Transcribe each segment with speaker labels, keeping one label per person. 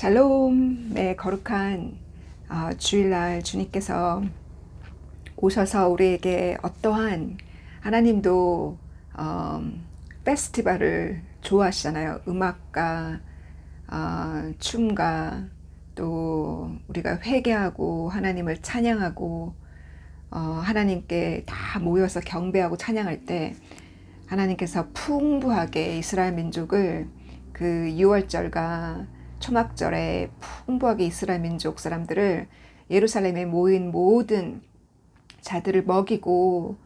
Speaker 1: 샬롬의 거룩한 어, 주일날 주님께서 오셔서 우리에게 어떠한 하나님도 어, 페스티벌을 좋아하시잖아요. 음악과 어, 춤과 또 우리가 회개하고 하나님을 찬양하고 어, 하나님께 다 모여서 경배하고 찬양할 때 하나님께서 풍부하게 이스라엘 민족을 그 6월절과 초막절에 풍부하게 이스라엘 민족 사람들을 예루살렘에 모인 모든 자들을 먹이고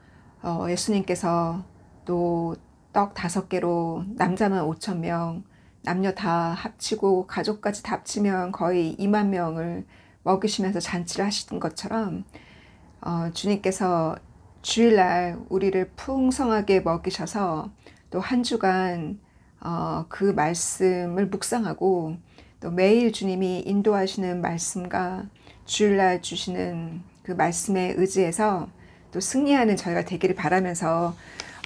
Speaker 1: 어, 예수님께서 또 떡 다섯 개로 남자만 오천 명, 남녀 다 합치고 가족까지 다 합치면 거의 2만 명을 먹이시면서 잔치를 하시던 것처럼 어, 주님께서 주일날 우리를 풍성하게 먹이셔서 또 한 주간 어, 그 말씀을 묵상하고 또 매일 주님이 인도하시는 말씀과 주일날 주시는 그 말씀에 의지해서 또 승리하는 저희가 되기를 바라면서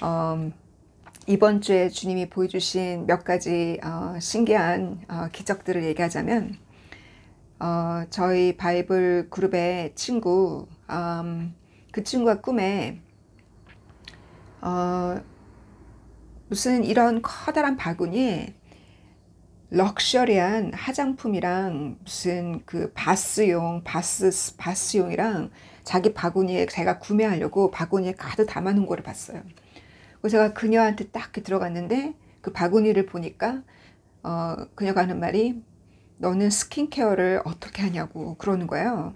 Speaker 1: 어, 이번 주에 주님이 보여주신 몇 가지 어, 신기한 어, 기적들을 얘기하자면 어, 저희 바이블 그룹의 친구 음, 그 친구가 꿈에 어, 무슨 이런 커다란 바구니에 럭셔리한 화장품이랑 무슨 그 바스용 바스 바스용이랑 자기 바구니에 제가 구매하려고 바구니에 가득 담아놓은 거를 봤어요. 그래서 제가 그녀한테 딱 들어갔는데 그 바구니를 보니까 어, 그녀가 하는 말이 너는 스킨케어를 어떻게 하냐고 그러는 거예요.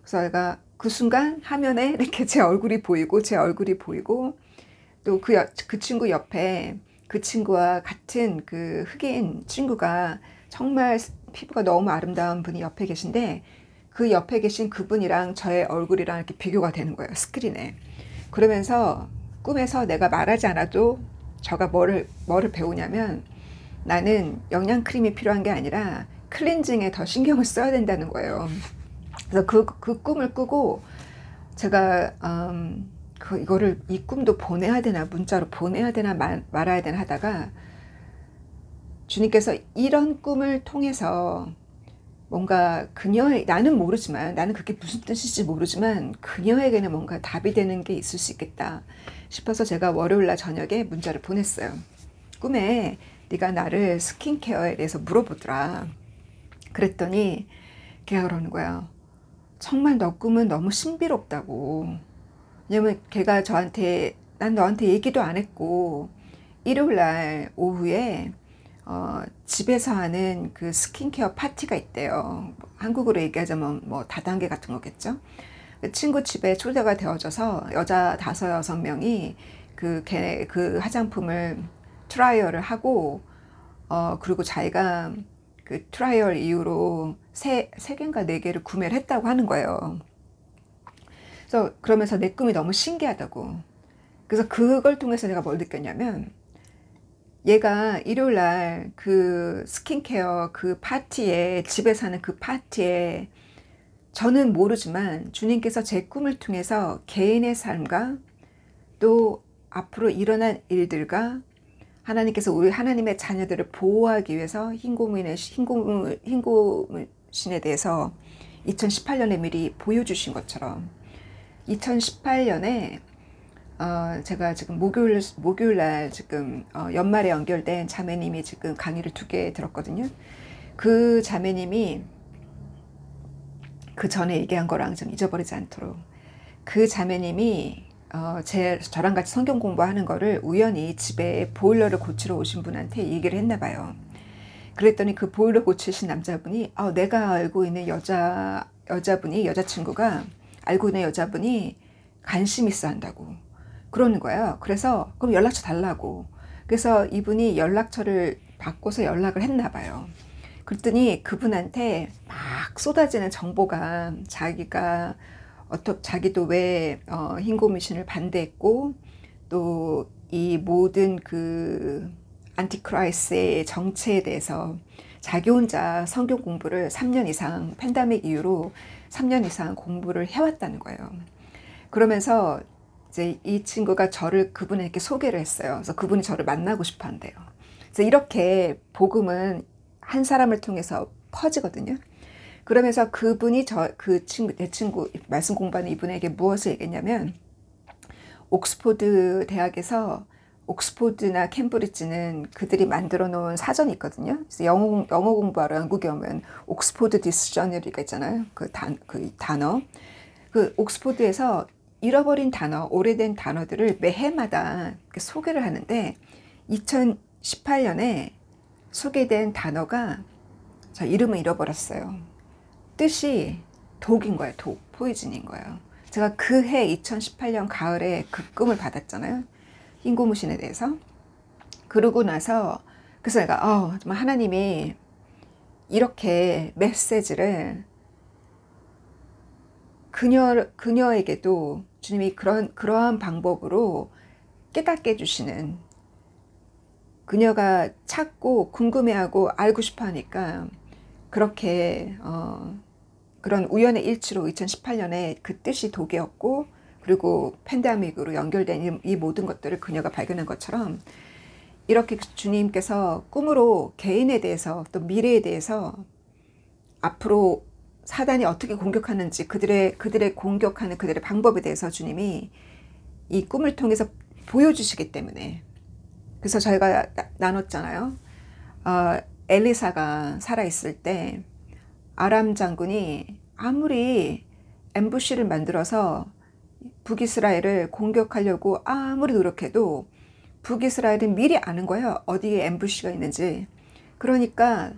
Speaker 1: 그래서 제가 그 순간 화면에 이렇게 제 얼굴이 보이고 제 얼굴이 보이고 또 그그 그 친구 옆에 그 친구와 같은 그 흑인 친구가 정말 피부가 너무 아름다운 분이 옆에 계신데 그 옆에 계신 그분이랑 저의 얼굴이랑 이렇게 비교가 되는 거예요. 스크린에. 그러면서 꿈에서 내가 말하지 않아도 저가 뭐를, 뭐를 배우냐면 나는 영양크림이 필요한 게 아니라 클렌징에 더 신경을 써야 된다는 거예요. 그래서 그, 그 꿈을 꾸고 제가, 음, 그 이거를 이 꿈도 보내야 되나 문자로 보내야 되나 말, 말아야 되나 하다가 주님께서 이런 꿈을 통해서 뭔가 그녀의 나는 모르지만 나는 그게 무슨 뜻인지 모르지만 그녀에게는 뭔가 답이 되는 게 있을 수 있겠다 싶어서 제가 월요일 날 저녁에 문자를 보냈어요. 꿈에 네가 나를 스킨케어에 대해서 물어보더라. 그랬더니 걔가 그러는 거야. 정말 너 꿈은 너무 신비롭다고. 왜냐면 걔가 저한테 난 너한테 얘기도 안 했고 일요일날 오후에 어, 집에서 하는 그 스킨케어 파티가 있대요. 한국으로 얘기하자면 뭐 다단계 같은 거겠죠. 그 친구 집에 초대가 되어져서 여자 다섯 여섯 명이 그그 그 화장품을 트라이얼을 하고 어 그리고 자기가 그 트라이얼 이후로 세 세 개인가 네 개를 구매를 했다고 하는 거예요. 그래서 그러면서 내 꿈이 너무 신기하다고. 그래서 그걸 통해서 내가 뭘 느꼈냐면 얘가 일요일 날 그 스킨케어 그 파티에 집에 사는 그 파티에 저는 모르지만 주님께서 제 꿈을 통해서 개인의 삶과 또 앞으로 일어난 일들과 하나님께서 우리 하나님의 자녀들을 보호하기 위해서 흰고민의 흰고물 흰고신에 대해서 2018년에 미리 보여주신 것처럼 2018년에 어, 제가 지금 목요일, 목요일 날 지금 어, 연말에 연결된 자매님이 지금 강의를 두 개 들었거든요. 그 자매님이 그 전에 얘기한 거랑 좀 잊어버리지 않도록 그 자매님이 어, 제, 저랑 같이 성경 공부하는 거를 우연히 집에 보일러를 고치러 오신 분한테 얘기를 했나 봐요. 그랬더니 그 보일러 고치신 남자분이 어, 내가 알고 있는 여자, 여자분이, 여자친구가 알고 있는 여자분이 관심 있어 한다고 그러는 거예요. 그래서 그럼 연락처 달라고. 그래서 이분이 연락처를 받고서 연락을 했나 봐요. 그랬더니 그분한테 막 쏟아지는 정보가 자기가 어떻 자기도 왜 어, 흰고미신을 반대했고 또 이 모든 그 안티크라이스의 정체에 대해서 자기 혼자 성경 공부를 3년 이상 팬데믹 이후로 3년 이상 공부를 해왔다는 거예요. 그러면서 이제 이 친구가 저를 그분에게 소개를 했어요. 그래서 그분이 저를 만나고 싶어 한대요. 그래서 이렇게 복음은 한 사람을 통해서 퍼지거든요. 그러면서 그분이 저 그 친구 내 친구 말씀 공부하는 이분에게 무엇을 얘기했냐면 옥스포드 대학에서 옥스포드나 캠브리지는 그들이 만들어 놓은 사전이 있거든요. 그래서 영어, 영어 공부하러 영국에 오면 옥스포드 디스셔너리가 있잖아요. 그, 단, 그 단어. 그 옥스포드에서 잃어버린 단어, 오래된 단어들을 매해마다 소개를 하는데 2018년에 소개된 단어가 저 이름을 잃어버렸어요. 뜻이 독인 거예요. 독, 포이즌인 거예요. 제가 그 해 2018년 가을에 그 꿈을 받았잖아요. 인고무신에 대해서. 그러고 나서 그래서 내가 어, 정말 하나님이 이렇게 메시지를 그녀 그녀에게도 주님이 그런 그러한 방법으로 깨닫게 해 주시는 그녀가 찾고 궁금해하고 알고 싶어하니까 그렇게 어, 그런 우연의 일치로 2018년에 그 뜻이 독이었고 그리고 팬데믹으로 연결된 이 모든 것들을 그녀가 발견한 것처럼 이렇게 주님께서 꿈으로 개인에 대해서 또 미래에 대해서 앞으로 사단이 어떻게 공격하는지 그들의 그들의 공격하는 그들의 방법에 대해서 주님이 이 꿈을 통해서 보여주시기 때문에 그래서 저희가 나, 나눴잖아요. 어, 엘리사가 살아있을 때 아람 장군이 아무리 엠부시를 만들어서 북이스라엘을 공격하려고 아무리 노력해도 북이스라엘은 미리 아는 거예요. 어디에 엠부시가 있는지. 그러니까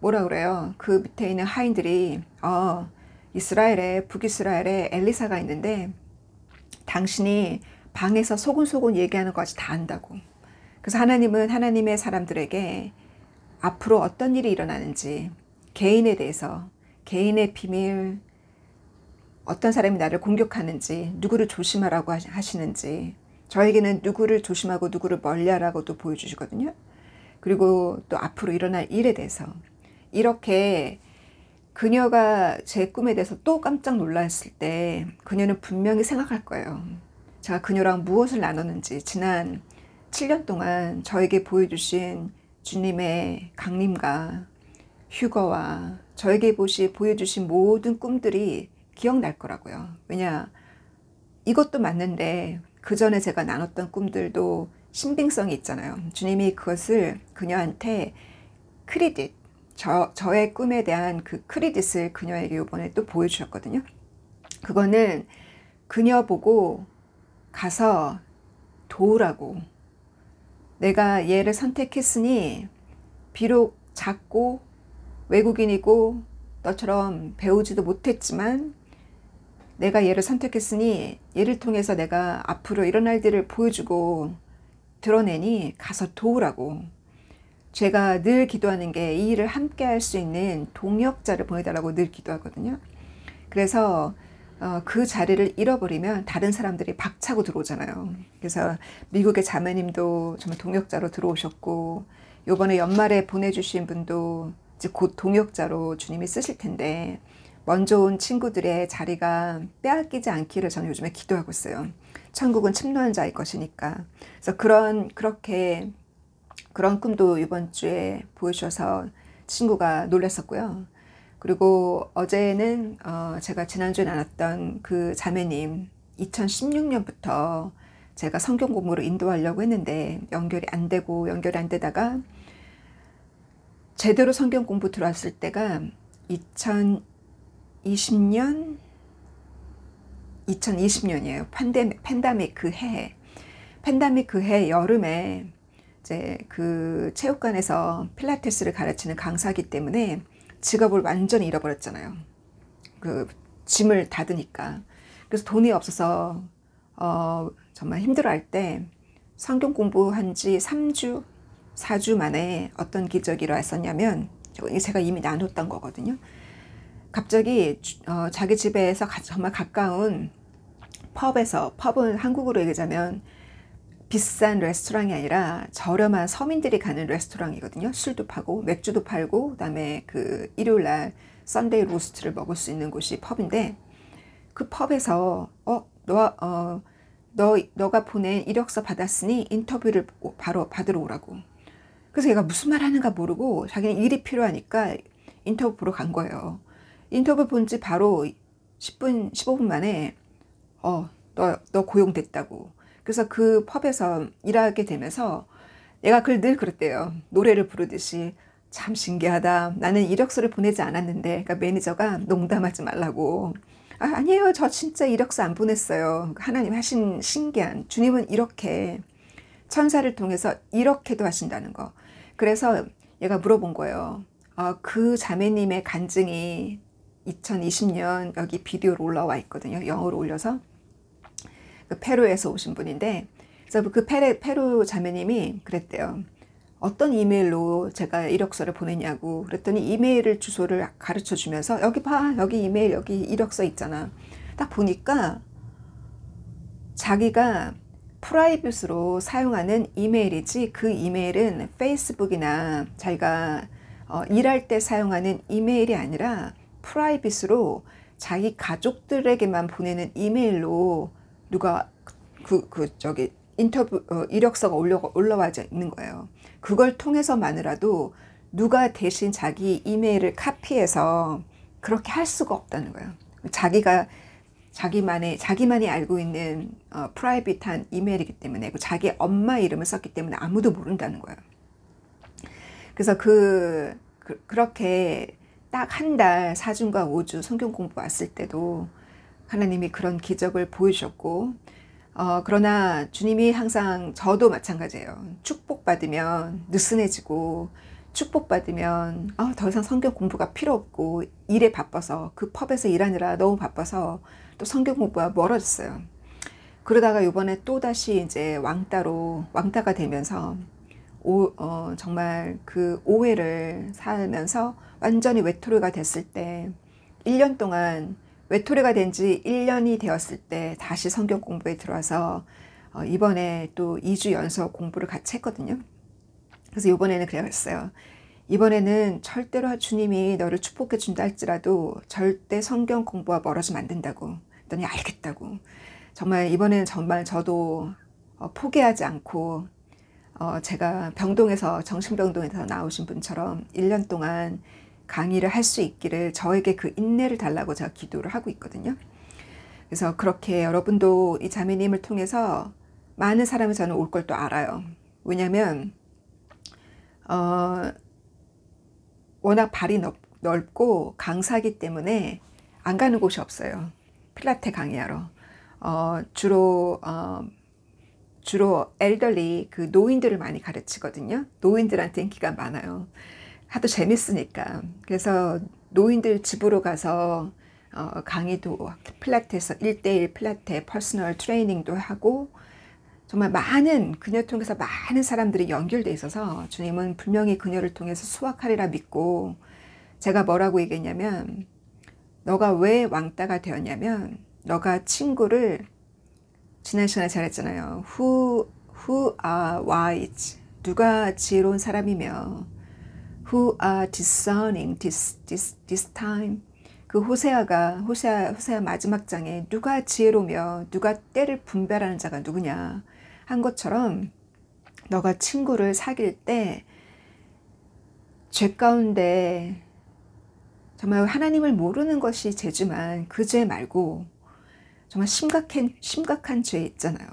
Speaker 1: 뭐라 그래요. 그 밑에 있는 하인들이 어, 이스라엘에 북이스라엘에 엘리사가 있는데 당신이 방에서 소곤소곤 얘기하는 것까지 다 안다고. 그래서 하나님은 하나님의 사람들에게 앞으로 어떤 일이 일어나는지 개인에 대해서 개인의 비밀, 어떤 사람이 나를 공격하는지, 누구를 조심하라고 하시는지, 저에게는 누구를 조심하고 누구를 멀리하라고도 보여주시거든요. 그리고 또 앞으로 일어날 일에 대해서 이렇게 그녀가 제 꿈에 대해서 또 깜짝 놀랐을 때 그녀는 분명히 생각할 거예요. 제가 그녀랑 무엇을 나눴는지 지난 7년 동안 저에게 보여주신 주님의 강림과 휴거와 저에게 보시 보여주신 모든 꿈들이 기억날 거라고요. 왜냐, 이것도 맞는데 그 전에 제가 나눴던 꿈들도 신빙성이 있잖아요. 주님이 그것을 그녀한테 크리딧, 저, 저의 꿈에 대한 그 크리딧을 그녀에게 이번에 또 보여주셨거든요. 그거는 그녀 보고 가서 도우라고. 내가 얘를 선택했으니 비록 작고 외국인이고 너처럼 배우지도 못했지만 내가 얘를 선택했으니 얘를 통해서 내가 앞으로 이런 날들을 보여주고 드러내니 가서 도우라고. 제가 늘 기도하는 게 이 일을 함께 할 수 있는 동역자를 보내달라고 늘 기도하거든요. 그래서 어, 그 자리를 잃어버리면 다른 사람들이 박차고 들어오잖아요. 그래서 미국의 자매님도 정말 동역자로 들어오셨고, 요번에 연말에 보내주신 분도 이제 곧 동역자로 주님이 쓰실 텐데, 먼저 온 친구들의 자리가 빼앗기지 않기를 저는 요즘에 기도하고 있어요. 천국은 침노한 자일 것이니까. 그래서 그런 그렇게 그런 꿈도 이번 주에 보여주셔서 친구가 놀랐었고요. 그리고 어제는 어 제가 지난주에 나눴던 그 자매님 2016년부터 제가 성경 공부를 인도하려고 했는데 연결이 안 되고 연결이 안 되다가 제대로 성경 공부 들어왔을 때가 2000 20년 2020년이에요. 팬데믹, 그 팬데믹 그해 팬데믹 그 해 여름에 이제 그 체육관에서 필라테스를 가르치는 강사기 때문에 직업을 완전히 잃어버렸잖아요. 그 짐을 닫으니까. 그래서 돈이 없어서 어 정말 힘들어할 때 성경 공부한 지 3주, 4주 만에 어떤 기적이 일어났었냐면 제가 이미 나눴던 거거든요. 갑자기 어, 자기 집에서 가, 정말 가까운 펍에서 펍은 한국으로 얘기하자면 비싼 레스토랑이 아니라 저렴한 서민들이 가는 레스토랑이거든요. 술도 파고 맥주도 팔고 그다음에 그 일요일 날 썬데이 로스트를 먹을 수 있는 곳이 펍인데 그 펍에서 어, 너, 어, 너, 너가 보낸 이력서 받았으니 인터뷰를 바로 받으러 오라고. 그래서 얘가 무슨 말 하는가 모르고 자기는 일이 필요하니까 인터뷰 보러 간 거예요. 인터뷰 본지 바로 10분, 15분 만에 어, 너, 너 고용됐다고. 그래서 그 펍에서 일하게 되면서 내가 그걸 늘 그랬대요. 노래를 부르듯이 참 신기하다. 나는 이력서를 보내지 않았는데 그러니까 매니저가 농담하지 말라고. 아, 아니에요. 저 진짜 이력서 안 보냈어요. 그러니까 하나님 하신 신기한 주님은 이렇게 천사를 통해서 이렇게도 하신다는 거. 그래서 얘가 물어본 거예요. 어, 그 자매님의 간증이 2020년 여기 비디오로 올라와 있거든요. 영어로 올려서 그 페루에서 오신 분인데 그 페레, 페루 자매님이 그랬대요. 어떤 이메일로 제가 이력서를 보내냐고 그랬더니 이메일을 주소를 가르쳐 주면서 여기 봐 여기 이메일 여기 이력서 있잖아 딱 보니까 자기가 프라이빗으로 사용하는 이메일이지 그 이메일은 페이스북이나 자기가 어, 일할 때 사용하는 이메일이 아니라 프라이빗으로 자기 가족들에게만 보내는 이메일로 누가 그, 그, 저기, 인터뷰, 어, 이력서가 올려, 올라와 있는 거예요. 그걸 통해서만이라도 누가 대신 자기 이메일을 카피해서 그렇게 할 수가 없다는 거예요. 자기가 자기만의 자기만이 알고 있는 어, 프라이빗한 이메일이기 때문에 자기 엄마 이름을 썼기 때문에 아무도 모른다는 거예요. 그래서 그, 그 그렇게 딱한달 사주과오주 성경 공부 왔을 때도 하나님이 그런 기적을 보이셨고 어, 그러나 주님이 항상 저도 마찬가지예요. 축복받으면 느슨해지고 축복받으면 어, 더 이상 성경 공부가 필요 없고 일에 바빠서 그 펍에서 일하느라 너무 바빠서 또 성경 공부가 멀어졌어요. 그러다가 이번에 또다시 이제 왕따로 왕따가 되면서 오, 어, 정말 그 오해를 살면서 완전히 외톨이가 됐을 때 1년 동안 외톨이가 된 지 1년이 되었을 때 다시 성경 공부에 들어와서 어, 이번에 또 2주 연속 공부를 같이 했거든요. 그래서 이번에는 그랬어요. 이번에는 절대로 주님이 너를 축복해 준다 할지라도 절대 성경 공부와 멀어지면 안 된다고. 그랬더니 알겠다고. 정말 이번에는 정말 저도 어, 포기하지 않고 어, 제가 병동에서 정신병동에서 나오신 분처럼 1년 동안 강의를 할 수 있기를 저에게 그 인내를 달라고 제가 기도를 하고 있거든요. 그래서 그렇게 여러분도 이 자매님을 통해서 많은 사람이 저는 올 걸 또 알아요. 왜냐하면 어, 워낙 발이 넓, 넓고 강사기 때문에 안 가는 곳이 없어요. 필라테 강의하러. 어, 주로 어, 주로 엘더리 그 노인들을 많이 가르치거든요. 노인들한테 인기가 많아요. 하도 재밌으니까. 그래서 노인들 집으로 가서 어, 강의도 필라테스 1대1 필라테 퍼스널 트레이닝도 하고 정말 많은 그녀 통해서 많은 사람들이 연결돼 있어서 주님은 분명히 그녀를 통해서 수확하리라 믿고 제가 뭐라고 얘기했냐면 너가 왜 왕따가 되었냐면 너가 친구를 지난 시간에 잘했잖아요. Who, who are wise? 누가 지혜로운 사람이며 Who are discerning this, this, this time? 그 호세아가 호세아, 호세아 마지막 장에 누가 지혜로며 누가 때를 분별하는 자가 누구냐 한 것처럼 너가 친구를 사귈 때 죄 가운데 정말 하나님을 모르는 것이 죄지만 그 죄 말고 정말 심각한, 심각한 죄 있잖아요.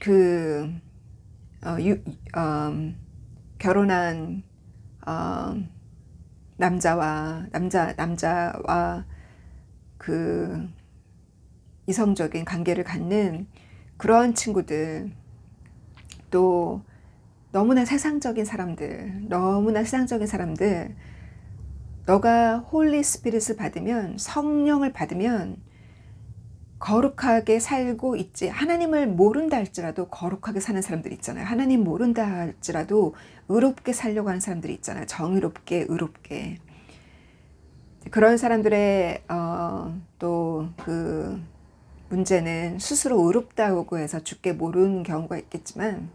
Speaker 1: 그, 어, 유, 어, 결혼한, 어, 남자와, 남자, 남자와 그 이성적인 관계를 갖는 그런 친구들, 또 너무나 세상적인 사람들, 너무나 세상적인 사람들, 너가 홀리 스피릿을 받으면 성령을 받으면 거룩하게 살고 있지 하나님을 모른다 할지라도 거룩하게 사는 사람들이 있잖아요. 하나님 모른다 할지라도 의롭게 살려고 하는 사람들이 있잖아요. 정의롭게 의롭게 그런 사람들의 어, 또그 문제는 스스로 의롭다고 해서 죽게 모르는 경우가 있겠지만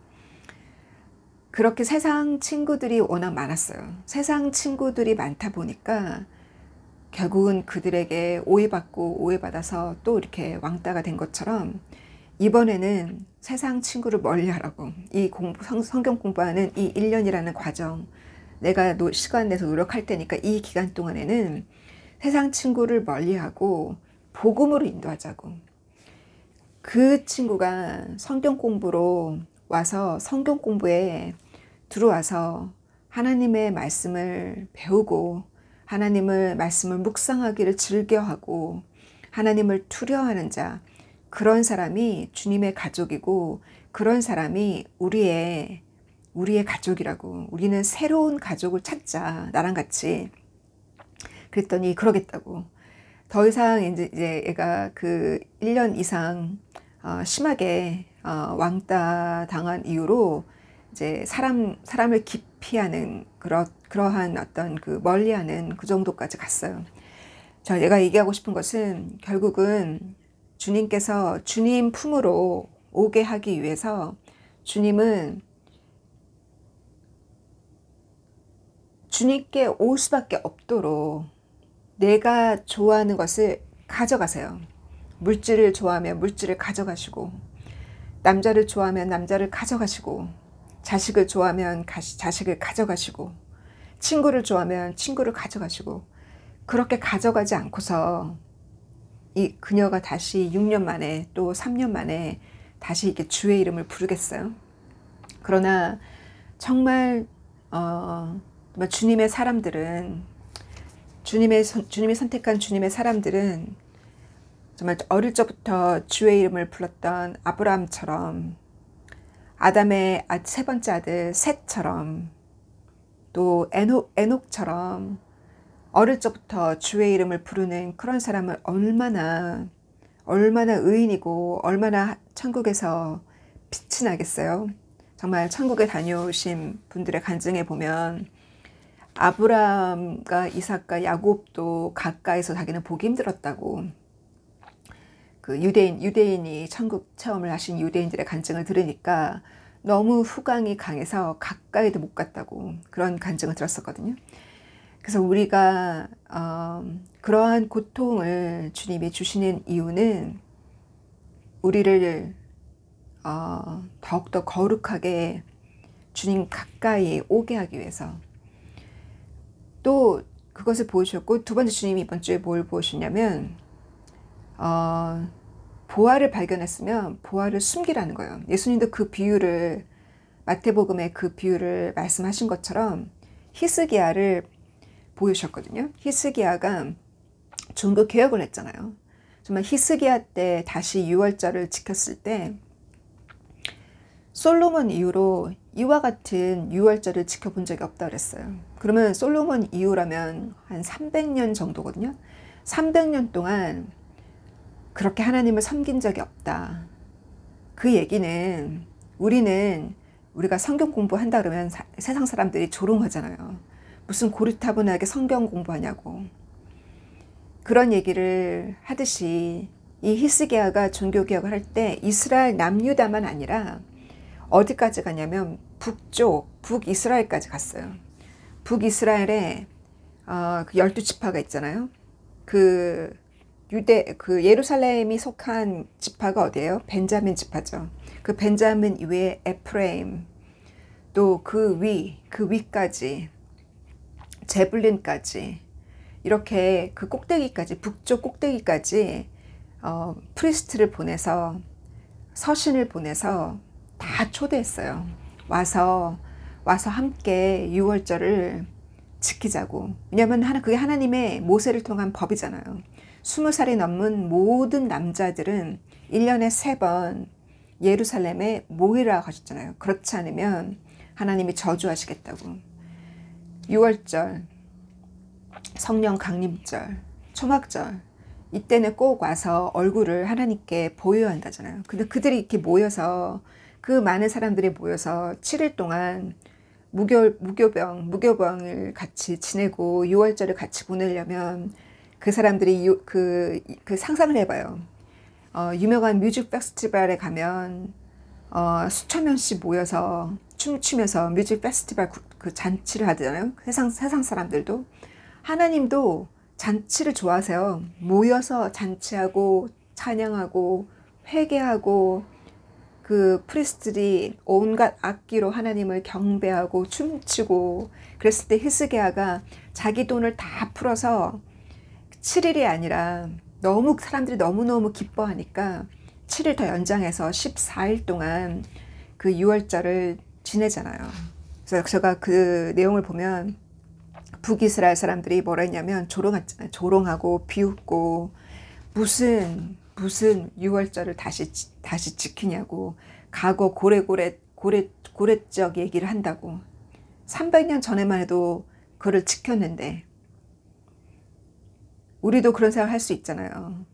Speaker 1: 그렇게 세상 친구들이 워낙 많았어요. 세상 친구들이 많다 보니까 결국은 그들에게 오해받고 오해받아서 또 이렇게 왕따가 된 것처럼 이번에는 세상 친구를 멀리 하라고 이 공부, 성, 경 공부하는 이 1년이라는 과정 내가 시간 내서 노력할 테니까 이 기간 동안에는 세상 친구를 멀리하고 복음으로 인도하자고 그 친구가 성경 공부로 와서 성경 공부에 들어와서 하나님의 말씀을 배우고 하나님을 말씀을 묵상하기를 즐겨하고 하나님을 투려하는 자 그런 사람이 주님의 가족이고 그런 사람이 우리의 우리의 가족이라고 우리는 새로운 가족을 찾자 나랑 같이 그랬더니 그러겠다고 더 이상 이제, 이제 애가 그 1년 이상 어, 심하게 어, 왕따 당한 이후로 이제 사람 사람을 기피하는 그러 그러한 어떤 그 멀리하는 그 정도까지 갔어요. 자, 얘가 얘기하고 싶은 것은 결국은 주님께서 주님 품으로 오게 하기 위해서 주님은 주님께 올 수밖에 없도록 내가 좋아하는 것을 가져가세요. 물질을 좋아하면 물질을 가져가시고 남자를 좋아하면 남자를 가져가시고 자식을 좋아하면 가시, 자식을 가져가시고 친구를 좋아하면 친구를 가져가시고 그렇게 가져가지 않고서 이 그녀가 다시 6년 만에 또 3년 만에 다시 이렇게 주의 이름을 부르겠어요. 그러나 정말 어, 주님의 사람들은 주님의 주님이 선택한 주님의 사람들은 정말 어릴 적부터 주의 이름을 불렀던 아브라함처럼 아담의 아, 세 번째 아들 셋처럼 또 에녹, 에녹처럼 어릴 적부터 주의 이름을 부르는 그런 사람은 얼마나 얼마나 의인이고 얼마나 천국에서 빛이 나겠어요. 정말 천국에 다녀오신 분들의 간증에 보면 아브라함과 이삭과 야곱도 가까이서 자기는 보기 힘들었다고 그 유대인 유대인이 천국 체험을 하신 유대인들의 간증을 들으니까 너무 후광이 강해서 가까이도 못 갔다고 그런 간증을 들었었거든요. 그래서 우리가 어, 그러한 고통을 주님이 주시는 이유는 우리를 어, 더욱더 거룩하게 주님 가까이 오게 하기 위해서 또 그것을 보셨고두 번째 주님이 이번 주에 뭘보셨냐면 어, 보화를 발견했으면 보화를 숨기라는 거예요. 예수님도 그 비유를 마태복음의 그 비유를 말씀하신 것처럼 히스기야를 보여주셨거든요. 히스기야가 종교 개혁을 했잖아요. 정말 히스기야 때 다시 6월절을 지켰을 때 솔로몬 이후로 이와 같은 6월절을 지켜본 적이 없다 그랬어요. 그러면 솔로몬 이후라면 한 300년 정도거든요. 300년 동안 그렇게 하나님을 섬긴 적이 없다. 그 얘기는 우리는 우리가 성경 공부한다 그러면 사, 세상 사람들이 조롱하잖아요. 무슨 고리타분하게 성경 공부하냐고. 그런 얘기를 하듯이 이 히스기야가 종교개혁을 할 때 이스라엘 남유다만 아니라 어디까지 가냐면 북쪽, 북이스라엘까지 갔어요. 북이스라엘에 어, 그 열두 지파가 있잖아요. 그 유대 그 예루살렘이 속한 지파가 어디예요? 벤자민 지파죠. 그 벤자민 위에 에프레임 또 그 위, 그 위까지 제블린까지 이렇게 그 꼭대기까지 북쪽 꼭대기까지 어, 프리스트를 보내서 서신을 보내서 다 초대했어요. 와서 와서 함께 유월절을 지키자고. 왜냐하면 하나 그게 하나님의 모세를 통한 법이잖아요. 20살이 넘은 모든 남자들은 1년에 3번 예루살렘에 모이라고 하셨잖아요. 그렇지 않으면 하나님이 저주하시겠다고. 6월절, 성령 강림절, 초막절. 이때는 꼭 와서 얼굴을 하나님께 보여야 한다잖아요. 근데 그들이 이렇게 모여서 그 많은 사람들이 모여서 7일 동안 무교, 무교병, 무교병을 같이 지내고 6월절을 같이 보내려면 그 사람들이 요, 그, 그 상상을 해봐요. 어, 유명한 뮤직 페스티벌에 가면 어, 수천 명씩 모여서 춤 추면서 뮤직 페스티벌 그, 그 잔치를 하잖아요. 세상, 세상 사람들도. 하나님도 잔치를 좋아하세요. 모여서 잔치하고 찬양하고 회개하고 그 프리스들이 온갖 악기로 하나님을 경배하고 춤추고 그랬을 때 히스기야가 자기 돈을 다 풀어서 7일이 아니라 너무 사람들이 너무너무 기뻐하니까 7일 더 연장해서 14일 동안 그 6월절을 지내잖아요. 그래서 제가 그 내용을 보면 북이스라엘 사람들이 뭐라 했냐면 조롱했잖아요. 조롱하고 비웃고 무슨 무슨 6월절을 다시 다시 지키냐고 과거 고래고래 고래 고래적 얘기를 한다고 300년 전에만 해도 그를 지켰는데 우리도 그런 생각 할수 있잖아요.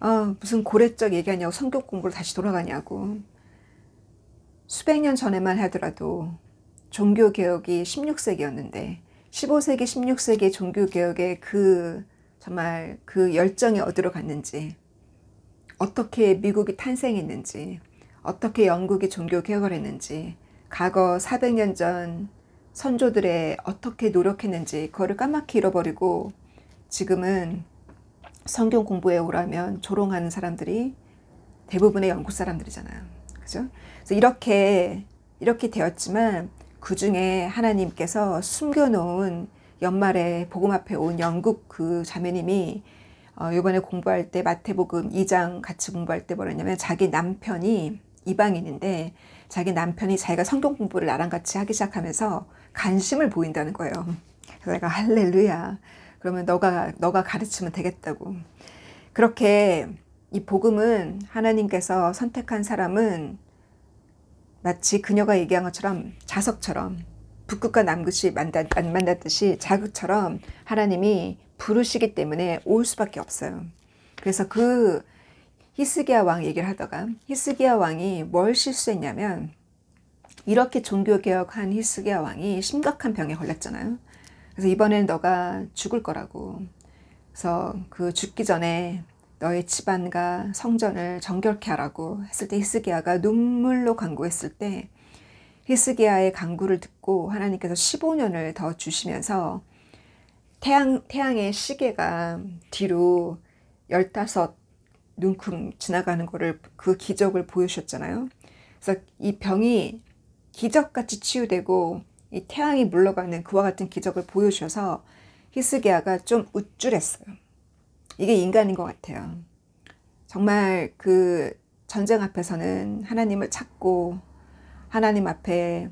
Speaker 1: 아, 무슨 고래적 얘기하냐고 성격 공부로 다시 돌아가냐고. 수백 년 전에만 하더라도 종교개혁이 16세기였는데 15세기, 16세기 종교개혁의 그 정말 그 열정이 어디로 갔는지 어떻게 미국이 탄생했는지 어떻게 영국이 종교개혁을 했는지 과거 400년 전 선조들의 어떻게 노력했는지 그거를 까맣게 잃어버리고 지금은 성경 공부에 오라면 조롱하는 사람들이 대부분의 영국 사람들이잖아요. 그죠? 그래서 이렇게, 이렇게 되었지만 그 중에 하나님께서 숨겨놓은 연말에 복음 앞에 온 영국 그 자매님이 어, 이번에 공부할 때 마태복음 2장 같이 공부할 때 뭐랬냐면 자기 남편이 이방인인데 자기 남편이 자기가 성경 공부를 나랑 같이 하기 시작하면서 관심을 보인다는 거예요. 그래서 내가 할렐루야. 그러면 너가 너가 가르치면 되겠다고. 그렇게 이 복음은 하나님께서 선택한 사람은 마치 그녀가 얘기한 것처럼 자석처럼 북극과 남극이 만나, 안 만났듯이 자극처럼 하나님이 부르시기 때문에 올 수밖에 없어요. 그래서 그 히스기야 왕 얘기를 하다가 히스기야 왕이 뭘 실수했냐면 이렇게 종교개혁한 히스기야 왕이 심각한 병에 걸렸잖아요. 그래서 이번엔 너가 죽을 거라고. 그래서 그 죽기 전에 너의 집안과 성전을 정결케 하라고 했을 때 히스기야가 눈물로 간구했을 때 히스기야의 간구를 듣고 하나님께서 15년을 더 주시면서 태양, 태양의 시계가 뒤로 열다섯 눈큼 지나가는 거를 그 기적을 보여주셨잖아요. 그래서 이 병이 기적같이 치유되고 이 태양이 물러가는 그와 같은 기적을 보여주셔서 히스기야가 좀 우쭐했어요. 이게 인간인 것 같아요. 정말 그 전쟁 앞에서는 하나님을 찾고 하나님 앞에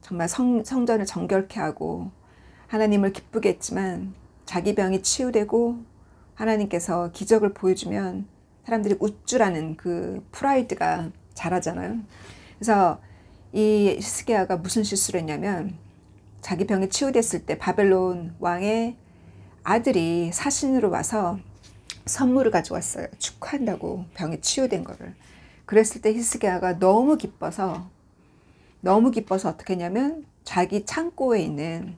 Speaker 1: 정말 성, 성전을 정결케 하고 하나님을 기쁘게 했지만 자기 병이 치유되고 하나님께서 기적을 보여주면 사람들이 우쭐하는 그 프라이드가 자라잖아요. 그래서 이 히스기야가 무슨 실수를 했냐면 자기 병이 치유됐을 때 바벨론 왕의 아들이 사신으로 와서 선물을 가져왔어요. 축하한다고 병이 치유된 거를. 그랬을 때 히스기야가 너무 기뻐서 너무 기뻐서 어떻게 했냐면 자기 창고에 있는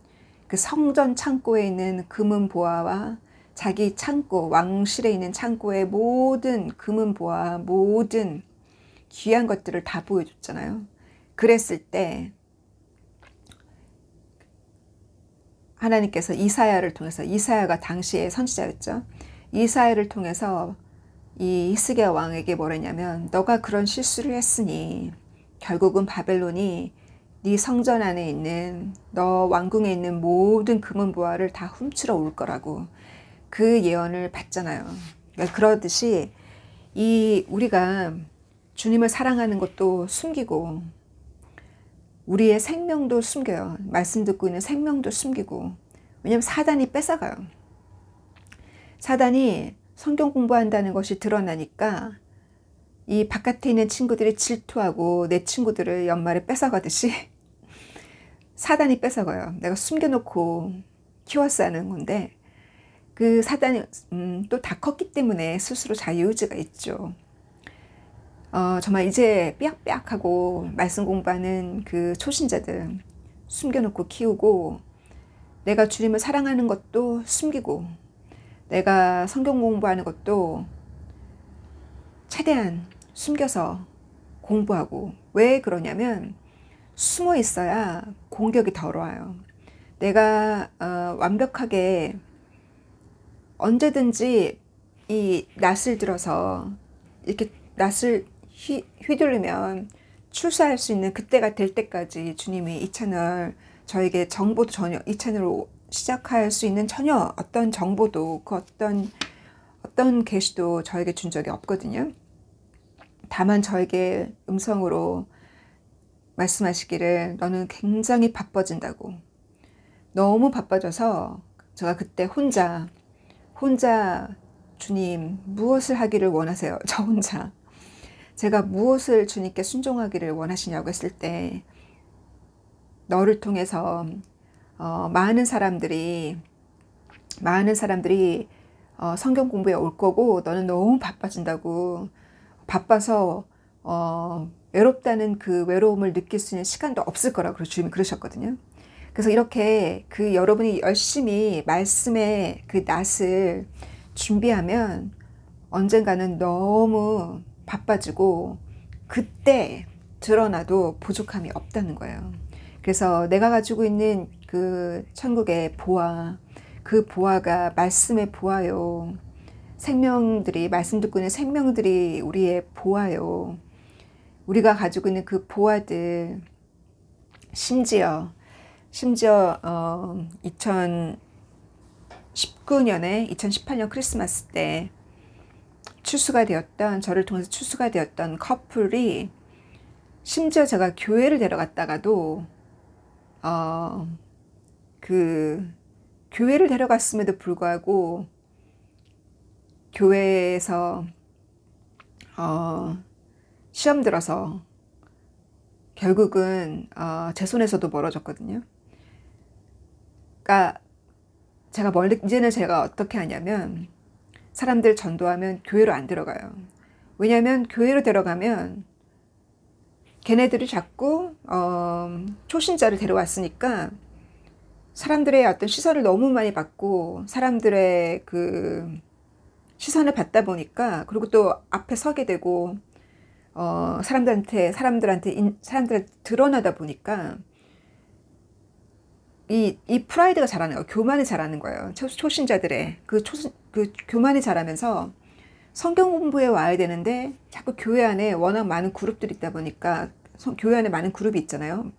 Speaker 1: 그 성전 창고에 있는 금은 보화와 자기 창고 왕실에 있는 창고의 모든 금은 보화 모든 귀한 것들을 다 보여줬잖아요. 그랬을 때 하나님께서 이사야를 통해서 이사야가 당시의 선지자였죠. 이사야를 통해서 이 히스기야 왕에게 뭐랬냐면 너가 그런 실수를 했으니 결국은 바벨론이 네 성전 안에 있는 너 왕궁에 있는 모든 금은 보화를 다 훔치러 올 거라고 그 예언을 받잖아요. 그러니까 그러듯이 이 우리가 주님을 사랑하는 것도 숨기고 우리의 생명도 숨겨요. 말씀 듣고 있는 생명도 숨기고. 왜냐면 사단이 뺏어가요. 사단이 성경 공부한다는 것이 드러나니까 이 바깥에 있는 친구들이 질투하고 내 친구들을 연말에 뺏어가듯이 사단이 뺏어가요. 내가 숨겨놓고 키워서 하는 건데 그 사단이 음, 또다 컸기 때문에 스스로 자유의지가 있죠. 어, 정말 이제 삐약삐약하고 말씀 공부하는 그 초신자들 숨겨놓고 키우고 내가 주님을 사랑하는 것도 숨기고 내가 성경 공부하는 것도 최대한 숨겨서 공부하고 왜 그러냐면 숨어 있어야 공격이 덜어와요. 내가 어, 완벽하게 언제든지 이 낯을 들어서 이렇게 낯을 휘, 휘둘리면 출사할 수 있는 그때가 될 때까지 주님이 이 채널 저에게 정보도 전혀 이 채널로 시작할 수 있는 전혀 어떤 정보도 그 어떤 어떤 게시도 저에게 준 적이 없거든요. 다만 저에게 음성으로 말씀하시기를 너는 굉장히 바빠진다고 너무 바빠져서 제가 그때 혼자 혼자 주님 무엇을 하기를 원하세요? 저 혼자 제가 무엇을 주님께 순종하기를 원하시냐고 했을 때 너를 통해서 어, 많은 사람들이 많은 사람들이 어, 성경 공부에 올 거고 너는 너무 바빠진다고 바빠서 어, 외롭다는 그 외로움을 느낄 수 있는 시간도 없을 거라고 주님이 그러셨거든요. 그래서 이렇게 그 여러분이 열심히 말씀의 그 낯을 준비하면 언젠가는 너무 바빠지고 그때 드러나도 부족함이 없다는 거예요. 그래서 내가 가지고 있는 그 천국의 보화, 그 보화가 말씀의 보화요. 생명들이, 말씀 듣고 있는 생명들이 우리의 보화요. 우리가 가지고 있는 그 보화들, 심지어, 심지어, 어, 2019년에, 2018년 크리스마스 때, 출수가 되었던 저를 통해서 출수가 되었던 커플이 심지어 제가 교회를 데려갔다가도 어, 그 교회를 데려갔음에도 불구하고 교회에서 어, 시험 들어서 결국은 어, 제 손에서도 멀어졌거든요. 그러니까 제가 멀리 이제는 제가 어떻게 하냐면 사람들 전도하면 교회로 안 들어가요. 왜냐하면 교회로 들어가면 걔네들이 자꾸 어, 초신자를 데려왔으니까 사람들의 어떤 시선을 너무 많이 받고 사람들의 그 시선을 받다 보니까 그리고 또 앞에 서게 되고 어, 사람들한테 사람들한테 인, 사람들한테 드러나다 보니까 이, 이 프라이드가 잘라는 거예요. 교만이 자라는 거예요. 초, 신자들의그 초, 그 교만이 자라면서 성경 공부에 와야 되는데 자꾸 교회 안에 워낙 많은 그룹들이 있다 보니까 성, 교회 안에 많은 그룹이 있잖아요.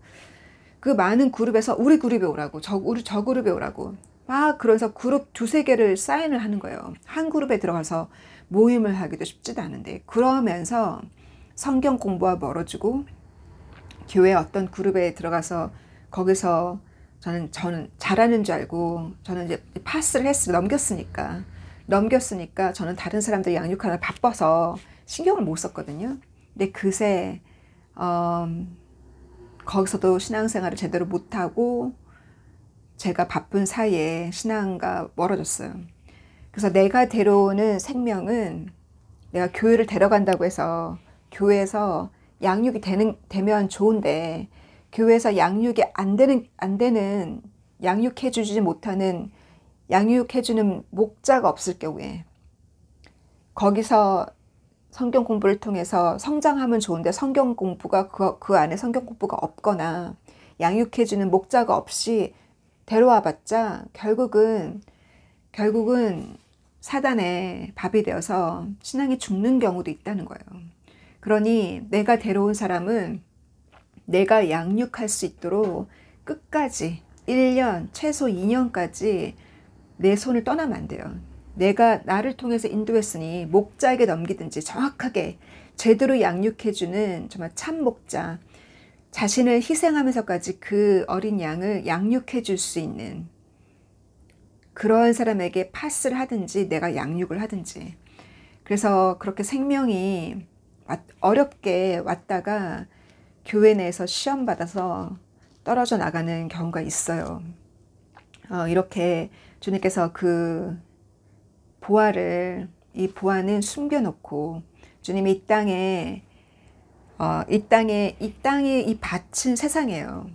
Speaker 1: 그 많은 그룹에서 우리 그룹에 오라고, 저, 우리 저 그룹에 오라고. 막 그러면서 그룹 두세 개를 사인을 하는 거예요. 한 그룹에 들어가서 모임을 하기도 쉽지도 않은데. 그러면서 성경 공부와 멀어지고 교회 어떤 그룹에 들어가서 거기서 저는 저는 잘하는 줄 알고 저는 이제 파스를 했으니 넘겼으니까 넘겼으니까 저는 다른 사람들 양육하느 바빠서 신경을 못 썼거든요. 근데 그새 어, 거기서도 신앙생활을 제대로 못하고 제가 바쁜 사이에 신앙과 멀어졌어요. 그래서 내가 데려오는 생명은 내가 교회를 데려간다고 해서 교회에서 양육이 되는 되면 좋은데 교회에서 양육이 안 되는 안 되는 양육해 주지 못하는 양육해 주는 목자가 없을 경우에 거기서 성경 공부를 통해서 성장하면 좋은데 성경 공부가 그, 그 안에 성경 공부가 없거나 양육해 주는 목자가 없이 데려와 봤자 결국은 결국은 사단의 밥이 되어서 신앙이 죽는 경우도 있다는 거예요. 그러니 내가 데려온 사람은 내가 양육할 수 있도록 끝까지 1년, 최소 2년까지 내 손을 떠나면 안 돼요. 내가 나를 통해서 인도했으니 목자에게 넘기든지 정확하게 제대로 양육해주는 정말 참 목자, 자신을 희생하면서까지 그 어린 양을 양육해줄 수 있는 그런 사람에게 파스를 하든지 내가 양육을 하든지. 그래서 그렇게 생명이 어렵게 왔다가 교회 내에서 시험 받아서 떨어져 나가는 경우가 있어요. 어, 이렇게 주님께서 그 보화를 이 보화는 숨겨놓고 주님이 이 땅에 어, 이 땅에 이 땅에 이 밭은 세상이에요.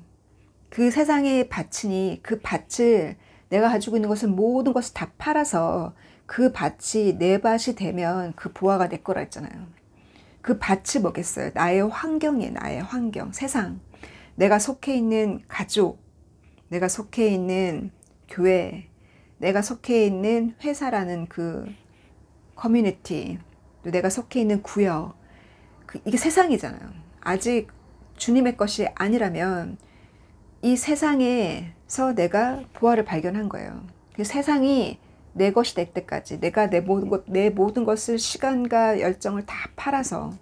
Speaker 1: 그 세상의 밭이니 그 밭을 내가 가지고 있는 것은 모든 것을 다 팔아서 그 밭이 내 밭이 되면 그 보화가 내 거라 했잖아요. 그 밭이 뭐겠어요? 나의 환경이 나의 환경, 세상. 내가 속해 있는 가족, 내가 속해 있는 교회, 내가 속해 있는 회사라는 그 커뮤니티, 또 내가 속해 있는 구역. 그 이게 세상이잖아요. 아직 주님의 것이 아니라면 이 세상에서 내가 보화를 발견한 거예요. 그 세상이 내 것이 될 때까지 내가 내 모든, 것, 내 모든 것을 시간과 열정을 다 팔아서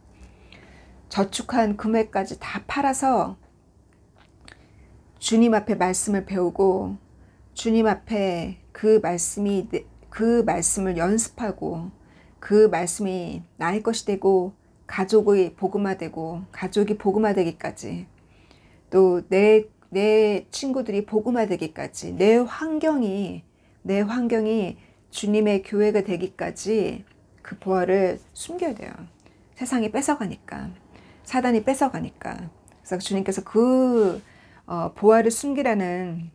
Speaker 1: 저축한 금액까지 다 팔아서 주님 앞에 말씀을 배우고 주님 앞에 그 말씀이 그 말씀을 연습하고 그 말씀이 나의 것이 되고 가족의 복음화되고 가족이 복음화되기까지 또내내 내 친구들이 복음화되기까지 내 환경이 내 환경이 주님의 교회가 되기까지 그 부활을 숨겨야 돼요. 세상이 뺏어가니까. 사단이 뺏어가니까. 그래서 주님께서 그 어, 보화를 숨기라는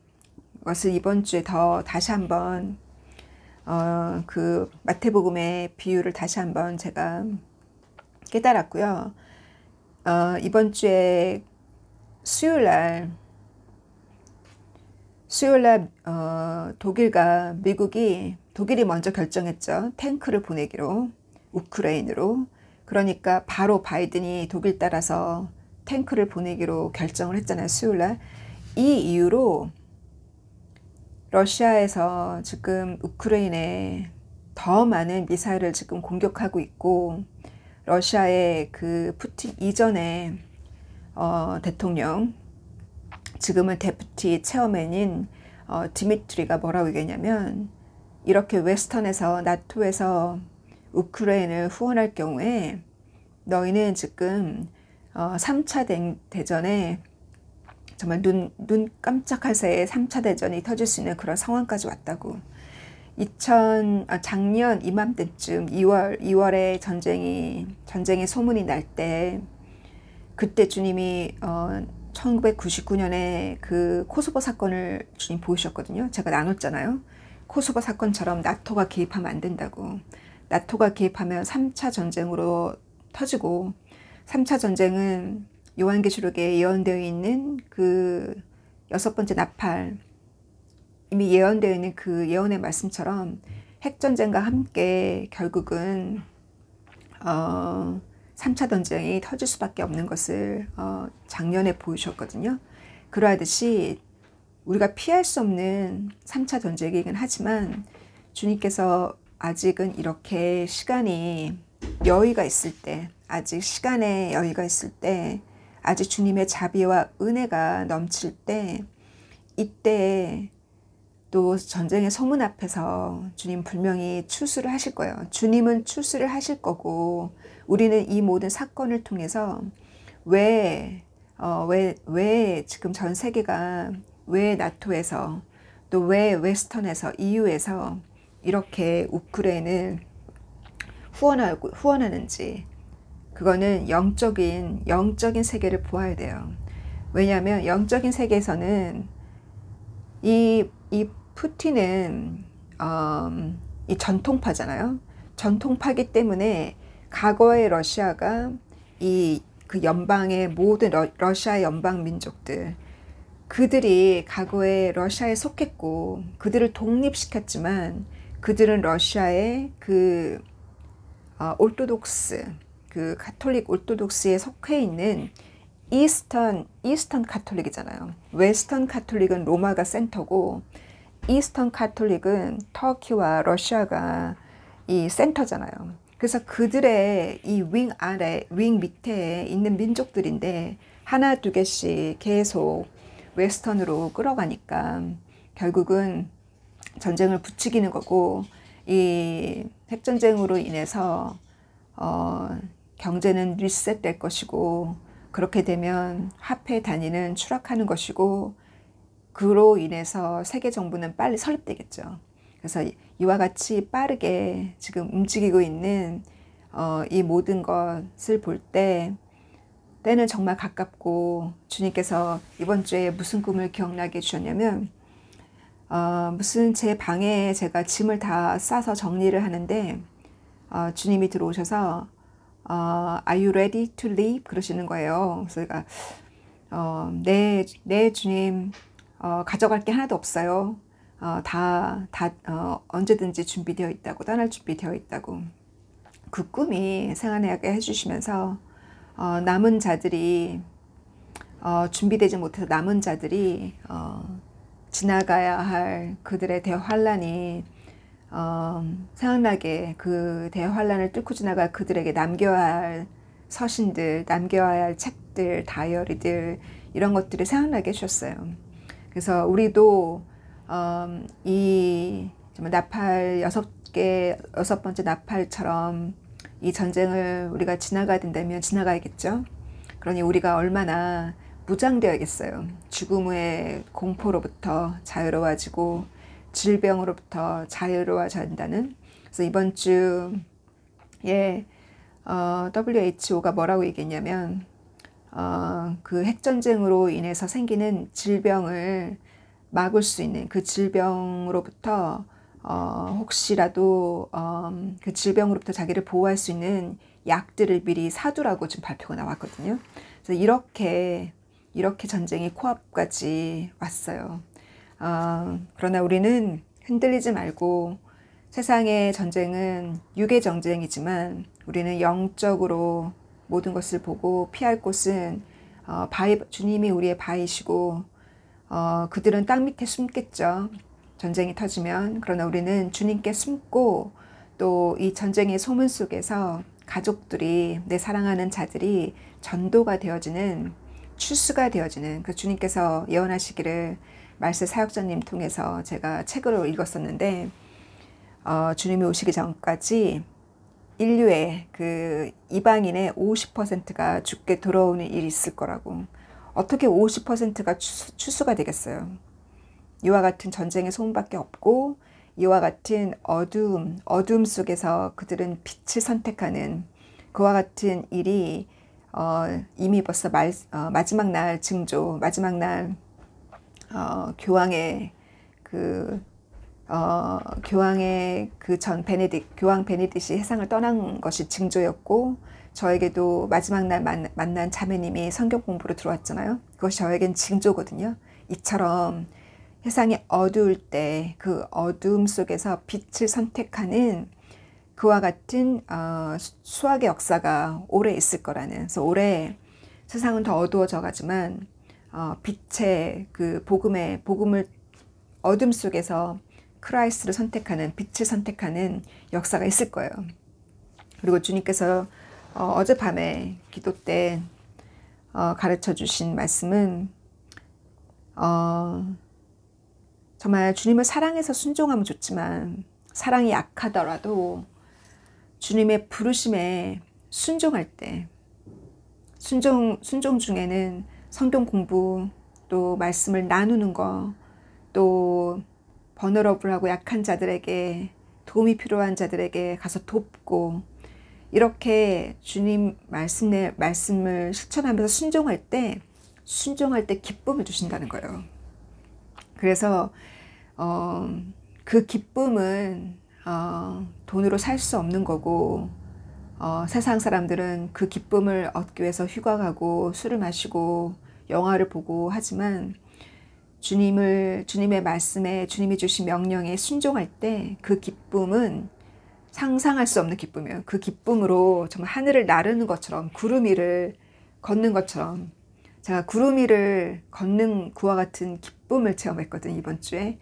Speaker 1: 것을 이번 주에 더 다시 한번 어, 그 마태복음의 비유를 다시 한번 제가 깨달았고요. 어, 이번 주에 수요일 날 수요일 날 어, 독일과 미국이 독일이 먼저 결정했죠. 탱크를 보내기로 우크라인으로 그러니까 바로 바이든이 독일 따라서 탱크를 보내기로 결정을 했잖아요. 수요일 날. 이 이유로 러시아에서 지금 우크라인에더 많은 미사일을 지금 공격하고 있고 러시아의 그 푸틴 이전에 어, 대통령 지금은 데프티 체어맨인 어, 디미트리가 뭐라고 얘기했냐면 이렇게 웨스턴에서 나토에서 우크라이나를 후원할 경우에 너희는 지금 어, 3차 대전에 정말 눈, 눈 깜짝할 새에 3차 대전이 터질 수 있는 그런 상황까지 왔다고. 2000, 아, 작년 이맘때쯤 2월, 2월에 전쟁이, 전쟁의 소문이 날 때, 그때 주님이, 어, 1999년에 그 코소보 사건을 주님 보셨거든요 제가 나눴잖아요. 코소바 사건처럼 나토가 개입하면 안 된다고. 나토가 개입하면 3차 전쟁으로 터지고 3차 전쟁은 요한계시록에 예언되어 있는 그 여섯 번째 나팔 이미 예언되어 있는 그 예언의 말씀처럼 핵전쟁과 함께 결국은 어, 3차 전쟁이 터질 수밖에 없는 것을 어, 작년에 보여주셨거든요. 그러하듯이 우리가 피할 수 없는 3차 전쟁이긴 하지만 주님께서 아직은 이렇게 시간이 여유가 있을 때, 아직 시간에 여유가 있을 때, 아직 주님의 자비와 은혜가 넘칠 때, 이때 또 전쟁의 소문 앞에서 주님 분명히 추수를 하실 거예요. 주님은 추수를 하실 거고, 우리는 이 모든 사건을 통해서 왜, 어, 왜, 왜 지금 전 세계가 왜 나토에서 또 왜 웨스턴에서 EU에서 이렇게 우크레인을 후원하고 후원하는지 그거는 영적인 영적인 세계를 보아야 돼요. 왜냐하면 영적인 세계에서는 이 이 푸틴은 어, 이 전통파잖아요. 전통파기 때문에 과거의 러시아가 이 그 연방의 모든 러, 러시아 연방 민족들 그들이 과거에 러시아에 속했고 그들을 독립시켰지만 그들은 러시아의 그 어, 올토독스 그 가톨릭 올토독스에 속해 있는 이스턴 이스턴 가톨릭이잖아요. 웨스턴 가톨릭은 로마가 센터고 이스턴 가톨릭은 터키와 러시아가 이 센터잖아요. 그래서 그들의 이 윙 아래 윙 밑에 있는 민족들인데 하나 두 개씩 계속 웨스턴으로 끌어가니까 결국은 전쟁을 부추기는 거고 이 핵전쟁으로 인해서 어, 경제는 리셋될 것이고 그렇게 되면 화폐 단위는 추락하는 것이고 그로 인해서 세계 정부는 빨리 설립되겠죠. 그래서 이와 같이 빠르게 지금 움직이고 있는 어, 이 모든 것을 볼때 때는 정말 가깝고 주님께서 이번 주에 무슨 꿈을 기억나게 해주셨냐면 어, 무슨 제 방에 제가 짐을 다 싸서 정리를 하는데 어, 주님이 들어오셔서 어, Are you ready to leave? 그러시는 거예요. 그래서 제가 어, 네, 네 주님 어, 가져갈 게 하나도 없어요. 어, 다, 다 어, 언제든지 준비되어 있다고 떠날 준비되어 있다고 그 꿈이 생각나게 해주시면서 어, 남은 자들이 어, 준비되지 못해서 남은 자들이 어, 지나가야 할 그들의 대환란이 어, 생각나게 그 대환란을 뚫고 지나갈 그들에게 남겨야 할 서신들, 남겨야 할 책들, 다이어리들 이런 것들을 생각나게 해주셨어요. 그래서 우리도 음, 이 나팔 여섯 개 여섯 번째 나팔처럼 이 전쟁을 우리가 지나가야 된다면 지나가야겠죠. 그러니 우리가 얼마나 무장되어야겠어요. 죽음의 공포로부터 자유로워지고 질병으로부터 자유로워져다는 그래서 이번 주에 어, WHO가 뭐라고 얘기했냐면 어, 그 핵전쟁으로 인해서 생기는 질병을 막을 수 있는 그 질병으로부터 어, 혹시라도 어, 그 질병으로부터 자기를 보호할 수 있는 약들을 미리 사두라고 지금 발표가 나왔거든요. 그래서 이렇게 이렇게 전쟁이 코앞까지 왔어요. 어, 그러나 우리는 흔들리지 말고 세상의 전쟁은 육의 전쟁이지만 우리는 영적으로 모든 것을 보고 피할 곳은 어, 바위, 주님이 우리의 바위시고 어, 그들은 땅 밑에 숨겠죠. 전쟁이 터지면 그러나 우리는 주님께 숨고 또 이 전쟁의 소문 속에서 가족들이 내 사랑하는 자들이 전도가 되어지는 출수가 되어지는 그 주님께서 예언하시기를 말세 사역자님 통해서 제가 책으로 읽었었는데 어, 주님이 오시기 전까지 인류의 그 이방인의 50%가 죽게 돌아오는 일이 있을 거라고 어떻게 50%가 추수, 추수가 되겠어요? 이와 같은 전쟁의 소음밖에 없고 이와 같은 어둠어둠 속에서 그들은 빛을 선택하는 그와 같은 일이 어, 이미 벌써 말, 어, 마지막 날 증조, 마지막 날 어, 교황의 그 어, 교황의 그 전 베네딕, 교황 베네딕이 해상을 떠난 것이 증조였고 저에게도 마지막 날 만, 만난 자매님이 성경 공부로 들어왔잖아요. 그것이 저에겐 증조거든요 이처럼 세상이 어두울 때 그 어둠 속에서 빛을 선택하는 그와 같은 어, 수학의 역사가 오래 있을 거라는 그래서 올해 세상은 더 어두워져 가지만 어, 빛의 그 복음의 복음을 어둠 속에서 크라이스를 선택하는 빛을 선택하는 역사가 있을 거예요. 그리고 주님께서 어, 어젯밤에 기도 때 어, 가르쳐 주신 말씀은 어, 정말 주님을 사랑해서 순종하면 좋지만 사랑이 약하더라도 주님의 부르심에 순종할 때 순종 순종 중에는 성경 공부 또 말씀을 나누는 거또번호러블하고 약한 자들에게 도움이 필요한 자들에게 가서 돕고 이렇게 주님 말씀에 말씀을 실천하면서 순종할 때 순종할 때 기쁨을 주신다는 거예요. 그래서 어, 그 기쁨은 어, 돈으로 살 수 없는 거고 어, 세상 사람들은 그 기쁨을 얻기 위해서 휴가 가고 술을 마시고 영화를 보고 하지만 주님을 주님의 말씀에 주님이 주신 명령에 순종할 때 그 기쁨은 상상할 수 없는 기쁨이에요. 그 기쁨으로 정말 하늘을 나르는 것처럼 구름 위를 걷는 것처럼 제가 구름 위를 걷는 그와 같은 기쁨을 체험했거든요, 이번 주에.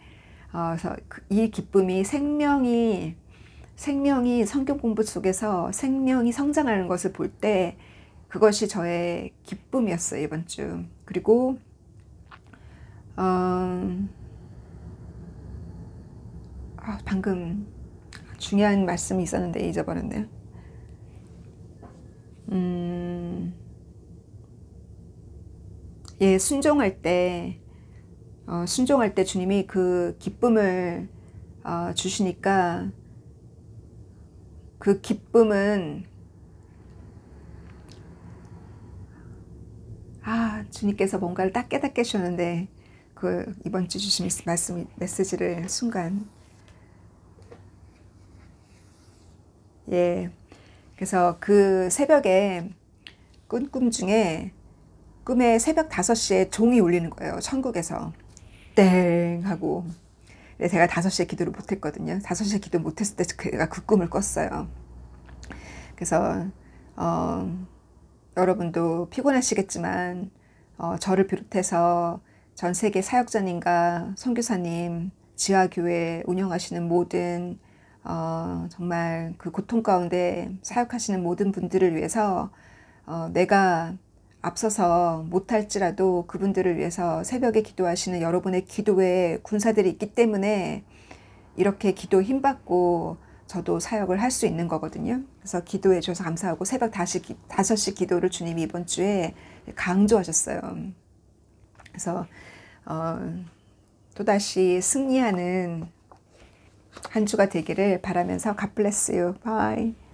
Speaker 1: 어, 그래서 그, 이 기쁨이 생명이, 생명이 성경 공부 속에서 생명이 성장하는 것을 볼 때 그것이 저의 기쁨이었어요, 이번 주. 그리고, 어, 아, 방금 중요한 말씀이 있었는데 잊어버렸네요. 음, 예, 순종할 때, 어, 순종할 때 주님이 그 기쁨을 어, 주시니까 그 기쁨은 아 주님께서 뭔가를 딱 깨닫게 주셨는데 그 이번 주 주신 말씀 메시지를 순간 예 그래서 그 새벽에 꿈꿈 중에 꿈에 새벽 5시에 종이 울리는 거예요. 천국에서. 땡! 하고. 제가 5시에 기도를 못했거든요. 5시에 기도 못했을 때 제가 그 꿈을 꿨어요. 그래서, 어, 여러분도 피곤하시겠지만, 어, 저를 비롯해서 전 세계 사역자님과 선교사님, 지하교회 운영하시는 모든 어, 정말 그 고통 가운데 사역하시는 모든 분들을 위해서 어, 내가 앞서서 못할지라도 그분들을 위해서 새벽에 기도하시는 여러분의 기도에 군사들이 있기 때문에 이렇게 기도 힘받고 저도 사역을 할 수 있는 거거든요. 그래서 기도해 주셔서 감사하고 새벽 다시 다시 기도를 주님이 이번 주에 강조하셨어요. 그래서 어, 또다시 승리하는 한 주가 되기를 바라면서 God b l e s